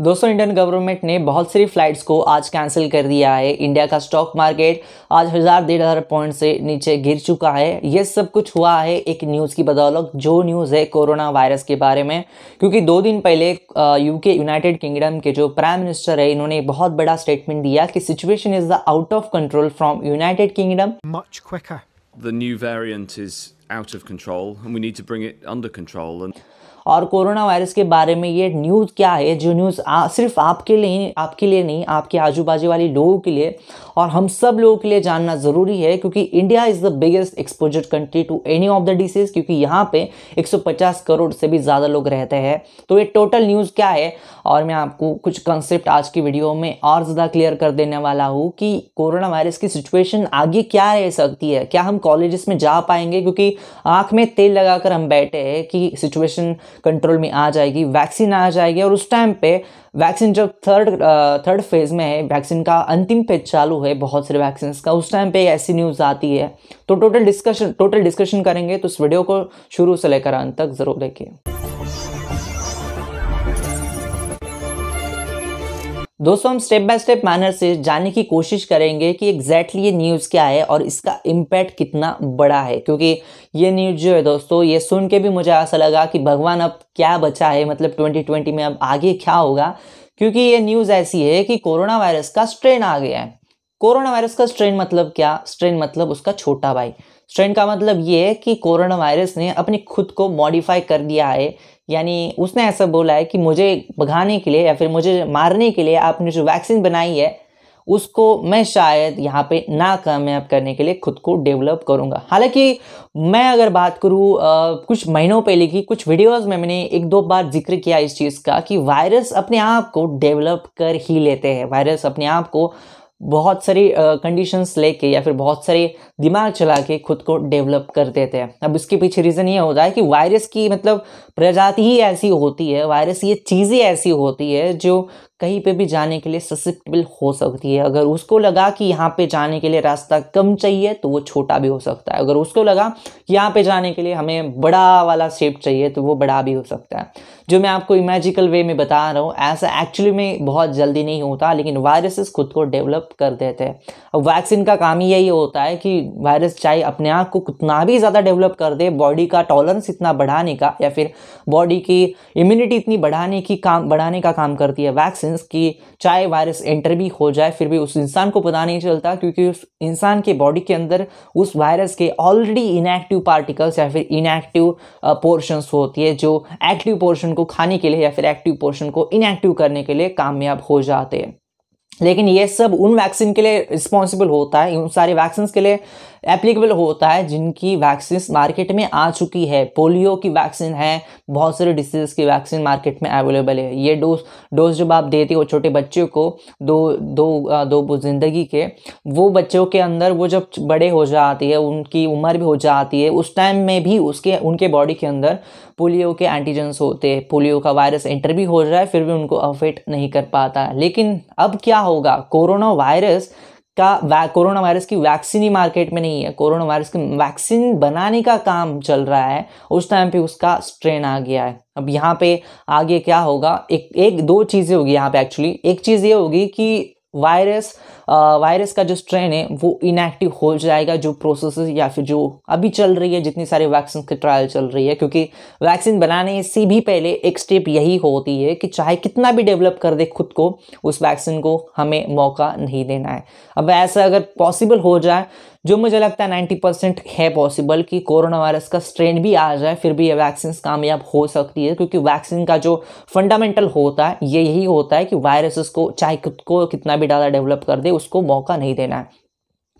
दोस्तों Indian government ने बहुत सारी फ्लाइट्स को आज कैंसिल कर दिया है इंडिया का स्टॉक मार्केट आज हज़ार डेढ़ हज़ार पॉइंट से नीचे गिर चुका है ये सब कुछ हुआ है एक न्यूज़ की बदौलत जो न्यूज़ है कोरोना वायरस के बारे में क्योंकि दो दिन पहले यूके यूनाइटेड किंगडम के जो प्राइम मिनिस्टर है इन्होंने बहुत बड़ा स्टेटमेंट दिया कि situation is the out of control from United Kingdom much quicker the new variant is out of control and we need to bring it under control and और corona virus के बारे में ये न्यूज़ क्या है जो न्यूज़ सिर्फ आपके लिए आपके लिए नहीं आपके आजू बाजू वाले लोगों के लिए और हम सब लोगों के लिए जानना ज़रूरी है क्योंकि India is the biggest exposure country to any of the disease क्योंकि यहाँ पे 150 करोड़ से भी ज़्यादा लोग रहते हैं तो ये टोटल न्यूज़ क्या है और मैं आपको कुछ कंसेप्ट आज की वीडियो में और ज़्यादा क्लियर कर देने वाला हूँ कि कोरोना वायरस की सिचुएशन आगे क्या रह सकती है क्या हम कॉलेजेस में जा पाएंगे क्योंकि आँख में तेल लगाकर हम बैठे हैं कि सिचुएशन कंट्रोल में आ जाएगी वैक्सीन आ जाएगी और उस टाइम पे वैक्सीन जब थर्ड थर्ड फेज़ में है वैक्सीन का अंतिम फेज चालू है बहुत सारे वैक्सीन का उस टाइम पे ऐसी न्यूज़ आती है तो टोटल डिस्कशन टोटल डिस्कशन करेंगे तो इस वीडियो को शुरू से लेकर अंत तक ज़रूर देखिए दोस्तों हम स्टेप बाय स्टेप मैनर से जानने की कोशिश करेंगे कि एग्जैक्टली ये न्यूज़ क्या है और इसका इम्पैक्ट कितना बड़ा है क्योंकि ये न्यूज़ जो है दोस्तों ये सुन के भी मुझे ऐसा लगा कि भगवान अब क्या बचा है मतलब 2020 में अब आगे क्या होगा क्योंकि ये न्यूज़ ऐसी है कि कोरोना वायरस का स्ट्रेन आ गया है कोरोना वायरस का स्ट्रेन मतलब क्या स्ट्रेन मतलब उसका छोटा भाई स्ट्रेन का मतलब ये है कि कोरोना वायरस ने अपने खुद को मॉडिफाई कर दिया है यानी उसने ऐसा बोला है कि मुझे भगाने के लिए या फिर मुझे मारने के लिए आपने जो वैक्सीन बनाई है उसको मैं शायद यहाँ पे ना कामयाब करने के लिए खुद को डेवलप करूँगा हालांकि मैं अगर बात करूँ कुछ महीनों पहले की कुछ वीडियोस में मैंने एक दो बार जिक्र किया इस चीज़ का कि वायरस अपने आप को डेवलप कर ही लेते हैं वायरस अपने आप को बहुत सारी कंडीशंस लेके या फिर बहुत सारे दिमाग चला के खुद को डेवलप कर देते हैं अब इसके पीछे रीज़न ये होता है कि वायरस की मतलब प्रजाति ही ऐसी होती है वायरस ये चीज़ें ऐसी होती है जो कहीं पे भी जाने के लिए ससेप्टेबल हो सकती है अगर उसको लगा कि यहाँ पे जाने के लिए रास्ता कम चाहिए तो वो छोटा भी हो सकता है अगर उसको लगा कि यहाँ पे जाने के लिए हमें बड़ा वाला शेप चाहिए तो वो बड़ा भी हो सकता है जो मैं आपको इमेजिकल वे में बता रहा हूँ ऐसा एक्चुअली में बहुत जल्दी नहीं होता लेकिन वायरसेस खुद को डेवलप कर देते हैं अब वैक्सीन का काम ही यही होता है कि वायरस चाहे अपने आप को कितना भी ज़्यादा डेवलप कर दे बॉडी का टॉलरेंस इतना बढ़ाने का या फिर बॉडी की इम्यूनिटी इतनी बढ़ाने की काम बढ़ाने का काम करती है वैक्सीन वैक्सीन्स की चाहे वायरस एंटर भी हो जाए फिर भी उस इंसान को पता नहीं चलता क्योंकि उस इंसान के बॉडी के अंदर उस वायरस के ऑलरेडी इनएक्टिव पार्टिकल्स या फिर इनएक्टिव पोर्शंस होती है जो एक्टिव पोर्शन को खाने के लिए या फिर एक्टिव पोर्शन को इनएक्टिव करने के लिए कामयाब हो जाते हैं लेकिन ये सब उन वैक्सीन के लिए रिस्पॉन्सिबल होता है उन सारे वैक्सीन के लिए एप्लीकेबल होता है जिनकी वैक्सीन मार्केट में आ चुकी है पोलियो की वैक्सीन है बहुत सारे डिसीज की वैक्सीन मार्केट में अवेलेबल है ये डोज डोज जब आप देते हो छोटे बच्चों को दो दो दो जिंदगी के वो बच्चों के अंदर वो जब बड़े हो जाती है उनकी उम्र भी हो जाती है उस टाइम में भी उसके उनके बॉडी के अंदर पोलियो के एंटीजेंस होते हैं पोलियो का वायरस एंटर भी हो जाए फिर भी उनको अफेक्ट नहीं कर पाता लेकिन अब क्या होगा कोरोना वायरस का कोरोना वायरस की वैक्सीन ही मार्केट में नहीं है कोरोना वायरस की वैक्सीन बनाने का काम चल रहा है उस टाइम पे उसका स्ट्रेन आ गया है अब यहाँ पे आगे क्या होगा एक एक दो चीज़ें होगी यहाँ पे एक्चुअली एक चीज़ ये होगी कि वायरस वायरस का जो स्ट्रेन है वो इनएक्टिव हो जाएगा जो प्रोसेस या फिर जो अभी चल रही है जितनी सारी वैक्सीन की ट्रायल चल रही है क्योंकि वैक्सीन बनाने से भी पहले एक स्टेप यही होती है कि चाहे कितना भी डेवलप कर दे खुद को उस वैक्सीन को हमें मौका नहीं देना है अब ऐसा अगर पॉसिबल हो जाए जो मुझे लगता है नाइन्टी परसेंट है पॉसिबल कि कोरोना वायरस का स्ट्रेन भी आ जाए फिर भी ये वैक्सीन कामयाब हो सकती है क्योंकि वैक्सीन का जो फंडामेंटल होता है ये यही होता है कि वायरसेस को चाहे खुद को कितना भी डाला डेवलप कर दे उसको मौका नहीं देना है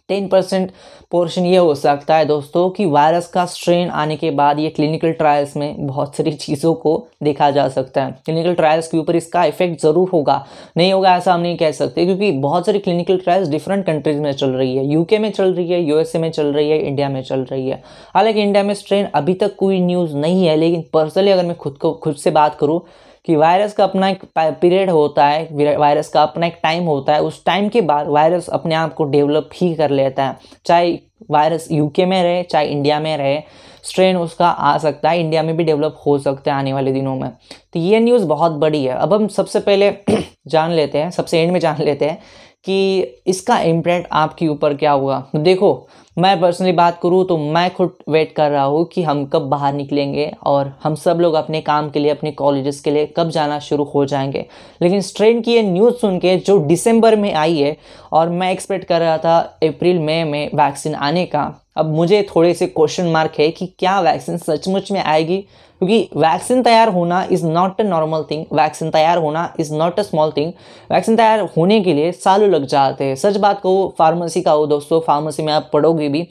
टेन परसेंट पोर्शन ये हो सकता है दोस्तों कि वायरस का स्ट्रेन आने के बाद ये क्लिनिकल ट्रायल्स में बहुत सारी चीज़ों को देखा जा सकता है क्लिनिकल ट्रायल्स के ऊपर इसका इफेक्ट ज़रूर होगा नहीं होगा ऐसा हम नहीं कह सकते क्योंकि बहुत सारी क्लिनिकल ट्रायल्स डिफरेंट कंट्रीज में चल रही है यूके में चल रही है यूएसए में चल रही है इंडिया में चल रही है हालांकि इंडिया में स्ट्रेन अभी तक कोई न्यूज़ नहीं है लेकिन पर्सनली अगर मैं खुद को खुद से बात करूँ कि वायरस का अपना एक पीरियड होता है वायरस का अपना एक टाइम होता है उस टाइम के बाद वायरस अपने आप को डेवलप ही कर लेता है चाहे वायरस यूके में रहे चाहे इंडिया में रहे स्ट्रेन उसका आ सकता है इंडिया में भी डेवलप हो सकता है आने वाले दिनों में तो ये न्यूज़ बहुत बड़ी है अब हम सबसे पहले जान लेते हैं सबसे एंड में जान लेते हैं कि इसका इम्प्रैक्ट आपके ऊपर क्या होगा देखो मैं पर्सनली बात करूँ तो मैं खुद वेट कर रहा हूँ कि हम कब बाहर निकलेंगे और हम सब लोग अपने काम के लिए अपने कॉलेजेस के लिए कब जाना शुरू हो जाएंगे लेकिन स्ट्रेन की ये न्यूज़ सुन के जो दिसंबर में आई है और मैं एक्सपेक्ट कर रहा था अप्रैल मई में, में वैक्सीन आने का अब मुझे थोड़े से क्वेश्चन मार्क है कि क्या वैक्सीन सचमुच में आएगी क्योंकि वैक्सीन तैयार होना is not a normal thing vaccine तैयार होना is not a small thing vaccine तैयार होने के लिए सालों लग जाते हैं सच बात कहो फार्मेसी का हो दोस्तों फार्मेसी में आप पढ़ोगे भी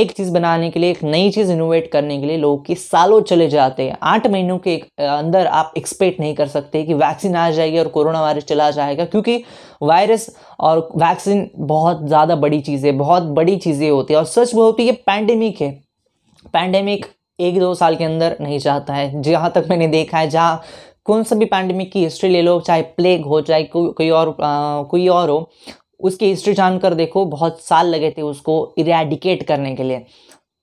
एक चीज़ बनाने के लिए एक नई चीज़ इनोवेट करने के लिए लोगों के सालों चले जाते हैं आठ महीनों के अंदर आप एक्सपेक्ट नहीं कर सकते कि वैक्सीन आ जाएगी और कोरोना वायरस चला जाएगा क्योंकि वायरस और वैक्सीन बहुत ज़्यादा बड़ी चीज़ है बहुत बड़ी चीज़ें होती है और सच बहुत तो होती है पैंडेमिक है पैंडेमिक एक दो साल के अंदर नहीं जाता है जहाँ तक मैंने देखा है जहाँ कौन सा भी पैंडमिक की हिस्ट्री ले लो चाहे प्लेग हो चाहे कोई और कोई और हो उसकी हिस्ट्री जानकर देखो बहुत साल लगे थे उसको इरेडिकेट करने के लिए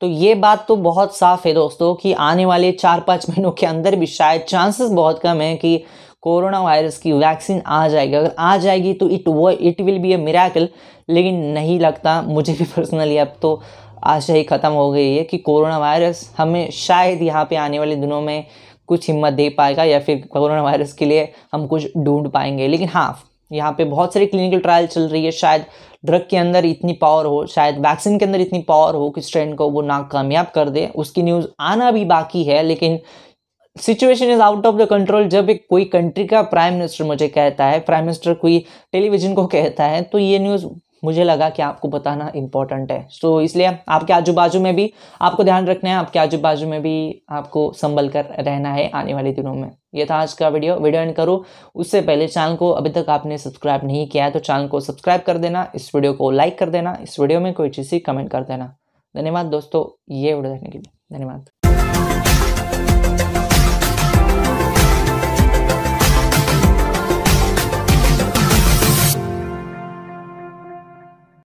तो ये बात तो बहुत साफ है दोस्तों कि आने वाले चार पाँच महीनों के अंदर भी शायद चांसेस बहुत कम है कि कोरोना वायरस की वैक्सीन आ जाएगी अगर आ जाएगी तो इट वो it will be a miracle लेकिन नहीं लगता मुझे भी पर्सनली अब तो आशा ही ख़त्म हो गई है कि कोरोना वायरस हमें शायद यहाँ पे आने वाले दिनों में कुछ हिम्मत दे पाएगा या फिर कोरोना वायरस के लिए हम कुछ ढूंढ पाएंगे लेकिन हाँ यहाँ पे बहुत सारी क्लिनिकल ट्रायल चल रही है शायद ड्रग के अंदर इतनी पावर हो शायद वैक्सीन के अंदर इतनी पावर हो कि स्ट्रेंड को वो नाकामयाब कर दे उसकी न्यूज़ आना भी बाकी है लेकिन situation is out of the control जब एक कोई कंट्री का प्राइम मिनिस्टर मुझे कहता है प्राइम मिनिस्टर कोई टेलीविजन को कहता है तो ये न्यूज़ मुझे लगा कि आपको बताना इंपॉर्टेंट है तो इसलिए आपके आजू बाजू में भी आपको ध्यान रखना है आपके आजू बाजू में भी आपको संभल कर रहना है आने वाले दिनों में ये था आज का वीडियो वीडियो एंड करो उससे पहले चैनल को अभी तक आपने सब्सक्राइब नहीं किया है तो चैनल को सब्सक्राइब कर देना इस वीडियो को लाइक कर देना इस वीडियो में कोई चीज़ कमेंट कर देना धन्यवाद दोस्तों ये वीडियो देखने के लिए धन्यवाद